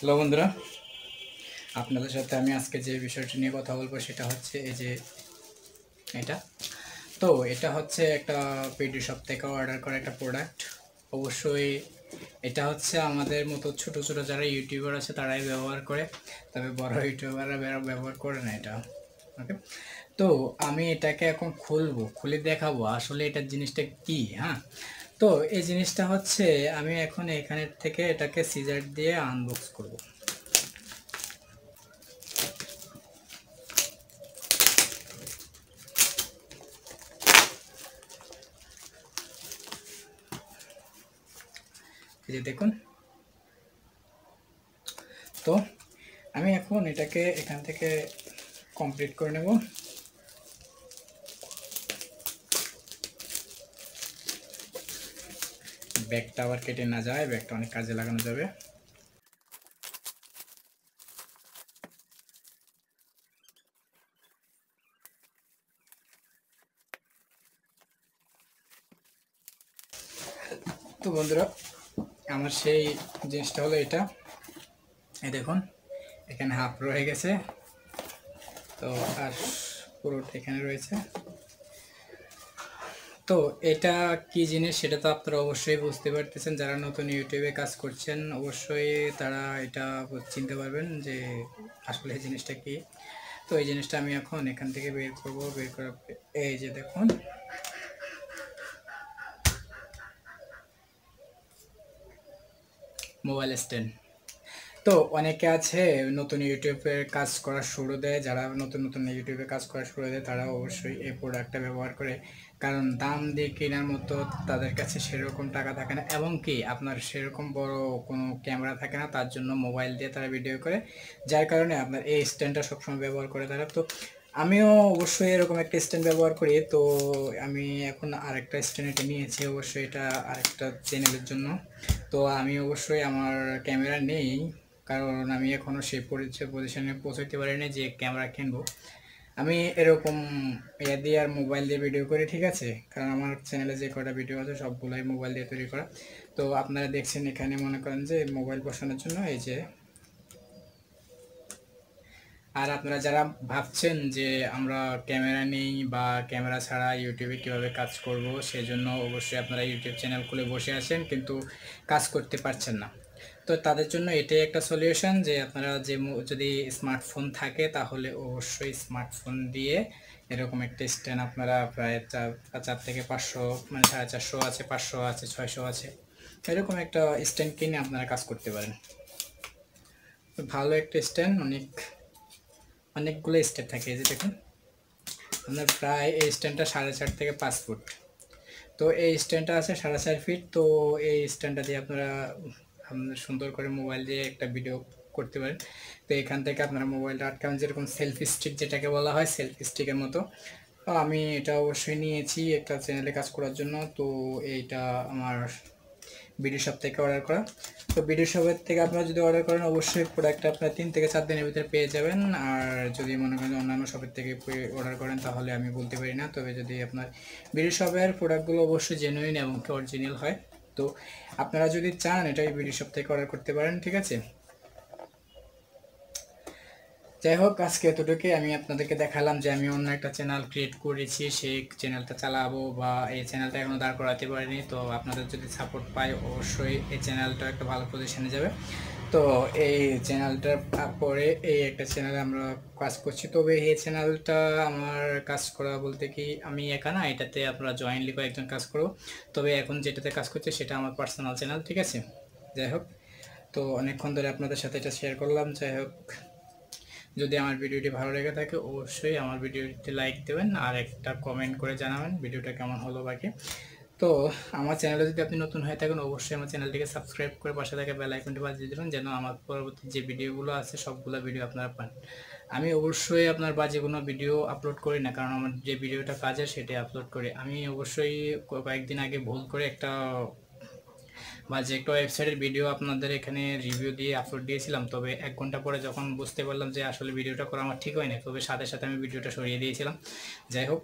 hello বন্ধুরা আপনাদের সাথে আমি আজকে যে বিষয়টি নিয়ে কথা বলবো সেটা হচ্ছে এই যে এটা তো এটা হচ্ছে একটা পেডি শপ থেকে অর্ডার করা একটা প্রোডাক্ট অবশ্যই এটা হচ্ছে আমাদের মতো ছোট ছোটো যারা ইউটিউবার আছে তারাই ব্যবহার করে তবে বড় ইউটিউবাররা ব্যবহার করে না এটা ওকে তো আমি এটাকে এখন খুলবো খুলে দেখাবো আসলে এটার জিনিসটা কি হ্যাঁ তো এই জিনিসটা হচ্ছে আমি এখন এখানে থেকে এটাকে সিজার দিয়ে আনবক্স করব এই যে দেখুন তো আমি এখন এটাকে এখান থেকে কমপ্লিট করে নেব ব্যাগটা আবার কেটে না যায় ব্যাগটা অনেক কাজে লাগানো যাবে তো বন্ধুরা আমার সেই জিনিসটা হলো এটা এই দেখুন এখানে হাফ রয়ে গেছে তো আর পুরোটা এখানে রয়েছে তো এটা কি জিনিস সেটা তো আপনারা অবশ্যই বুঝতে পারতেছেন যারা নতুন ইউটিউবে কাজ করছেন অবশ্যই তারা এটা চিনতে পারবেন যে আসলে এই জিনিসটা কি তো এই জিনিসটা আমি এখন এখান থেকে বের করব বের করার এই যে দেখুন মোবাইল স্ট্যান্ড তো অনেকে আছে নতুন ইউটিউবে কাজ করা শুরু দেয় যারা নতুন নতুন ইউটিউবে কাজ করা শুরু দেয় তারা অবশ্যই এই প্রোডাক্টটা ব্যবহার করে কারণ দাম দিয়ে কেনার মতো তাদের কাছে সেরকম টাকা থাকে না এবং কি আপনার সেরকম বড় কোনো ক্যামেরা থাকে না তার জন্য মোবাইল দিয়ে তারা ভিডিও করে যার কারণে আপনার এই স্ট্যান্ডটা সবসময় ব্যবহার করে তারা তো আমিও অবশ্যই এরকম একটা স্ট্যান্ড ব্যবহার করি তো আমি এখন আরেকটা স্ট্যান্ড এটা নিয়েছি অবশ্যই এটা আরেকটা চ্যানেলের জন্য তো আমি অবশ্যই আমার ক্যামেরা নেই কারণ আমি এখনও সে পজিশনে পৌঁছাতে পারিনি যে ক্যামেরা কিনবো আমি এরকম ইয়া দিয়ে আর মোবাইল দিয়ে ভিডিও করি ঠিক আছে কারণ আমার চ্যানেলে যে কটা ভিডিও আছে সবগুলোই মোবাইল দিয়ে তৈরি করা তো আপনারা দেখছেন এখানে মনে করেন যে মোবাইল বসানোর জন্য এই যে আর আপনারা যারা ভাবছেন যে আমরা ক্যামেরা নেই বা ক্যামেরা ছাড়া ইউটিউবে কিভাবে কাজ করব সেজন্য অবশ্যই আপনারা ইউটিউব চ্যানেল খুলে বসে আছেন কিন্তু কাজ করতে পারছেন না তো তাদের জন্য এটাই একটা সলিউশন যে আপনারা যে যদি স্মার্টফোন থাকে তাহলে অবশ্যই স্মার্টফোন দিয়ে এরকম একটা স্ট্যান্ড আপনারা প্রায় চার থেকে পাঁচশো মানে সাড়ে চারশো আছে পাঁচশো আছে ছয়শো আছে এরকম একটা স্ট্যান্ড কিনে আপনারা কাজ করতে পারেন ভালো একটা স্ট্যান্ড অনেক অনেকগুলো স্ট্যান্ড থাকে এই যে দেখুন আপনার প্রায় এই স্ট্যান্ডটা সাড়ে চার থেকে পাঁচ ফুট তো এই স্ট্যান্ডটা আছে সাড়ে চার ফিট তো এই স্ট্যান্ডটা দিয়ে আপনারা আপনার সুন্দর করে মোবাইল দিয়ে একটা ভিডিও করতে পারেন তো এখান থেকে আপনারা মোবাইলটা আটকান যেরকম সেলফি স্টিক যেটাকে বলা হয় সেলফি স্টিকের মতো আমি এটা অবশ্যই নিয়েছি একটা চ্যানেলে কাজ করার জন্য তো এইটা আমার ভিডিও শপ থেকে অর্ডার করা তো ভিডিও শপের থেকে আপনারা যদি অর্ডার করেন অবশ্যই প্রোডাক্টটা আপনার তিন থেকে চার দিনের ভিতরে পেয়ে যাবেন আর যদি মনে করেন অন্যান্য শপের থেকে অর্ডার করেন তাহলে আমি বলতে পারি না তবে যদি আপনার ভিডিও শপের প্রোডাক্টগুলো অবশ্যই জেনুইন এবং কি অরিজিনাল হয় তো আপনারা যদি চান এটা এই সপ্তাহে শপ থেকে অর্ডার করতে পারেন ঠিক আছে যাই হোক আজকে এতটুকুই আমি আপনাদেরকে দেখালাম যে আমি অন্য একটা চ্যানেল ক্রিয়েট করেছি সেই চ্যানেলটা চালাবো বা এই চ্যানেলটা এখনও দাঁড় করাতে পারিনি তো আপনাদের যদি সাপোর্ট পাই অবশ্যই এই চ্যানেলটা একটা ভালো পজিশনে যাবে তো এই চ্যানেলটার পরে এই একটা চ্যানেলে আমরা কাজ করছি তবে এই চ্যানেলটা আমার কাজ করা বলতে কি আমি একা না এটাতে আমরা জয়েন্টলি কয়েকজন কাজ করব তবে এখন যেটাতে কাজ করছে সেটা আমার পার্সোনাল চ্যানেল ঠিক আছে যাই হোক তো অনেকক্ষণ ধরে আপনাদের সাথে এটা শেয়ার করলাম যাই হোক যদি আমার ভিডিওটি ভালো লেগে থাকে অবশ্যই আমার ভিডিওটি লাইক দেবেন আর একটা কমেন্ট করে জানাবেন ভিডিওটা কেমন হলো বাকি তো আমার চ্যানেলে যদি আপনি নতুন হয়ে থাকেন অবশ্যই আমার চ্যানেলটিকে সাবস্ক্রাইব করে পাশে থাকা বেল আইকনটি বাজিয়ে দেবেন যেন আমার পরবর্তী যে ভিডিওগুলো আছে সবগুলো ভিডিও আপনারা পান আমি অবশ্যই আপনার বাজে কোনো ভিডিও আপলোড করি না কারণ আমার যে ভিডিওটা আছে সেটাই আপলোড করি আমি অবশ্যই কয়েকদিন আগে ভুল করে একটা বা একটা ওয়েবসাইটের ভিডিও আপনাদের এখানে রিভিউ দিয়ে আপলোড দিয়েছিলাম তবে এক ঘন্টা পরে যখন বুঝতে পারলাম যে আসলে ভিডিওটা করা আমার ঠিক হয় না তবে সাথে সাথে আমি ভিডিওটা সরিয়ে দিয়েছিলাম যাই হোক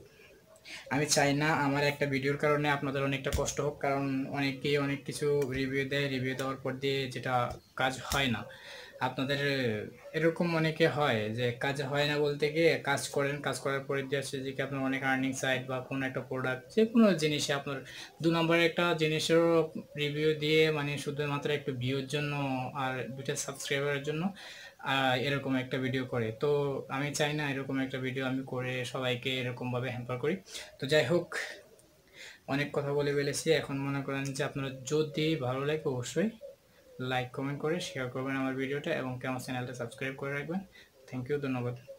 আমি চাই না আমার একটা ভিডিওর কারণে আপনাদের অনেকটা কষ্ট হোক কারণ অনেকেই অনেক কিছু রিভিউ দেয় রিভিউ দেওয়ার পর দিয়ে যেটা কাজ হয় না আপনাদের এরকম অনেকে হয় যে কাজ হয় না বলতে গিয়ে কাজ করেন কাজ করার পরে আসছে যে কি আপনার অনেক আর্নিং সাইট বা কোনো একটা প্রোডাক্ট যে কোনো জিনিসে আপনার দু নম্বরে একটা জিনিসেরও রিভিউ দিয়ে মানে শুধুমাত্র একটু ভিউর জন্য আর দুটা সাবস্ক্রাইবারের জন্য এরকম একটা ভিডিও করে তো আমি চাই না এরকম একটা ভিডিও আমি করে সবাইকে এরকমভাবে হ্যাম্পার করি তো যাই হোক অনেক কথা বলে ফেলেছি এখন মনে করেন যে আপনারা যদি ভালো লাগে অবশ্যই লাইক কমেন্ট করে শেয়ার করবেন আমার ভিডিওটা এবং কেমন চ্যানেলটা সাবস্ক্রাইব করে রাখবেন থ্যাংক ইউ ধন্যবাদ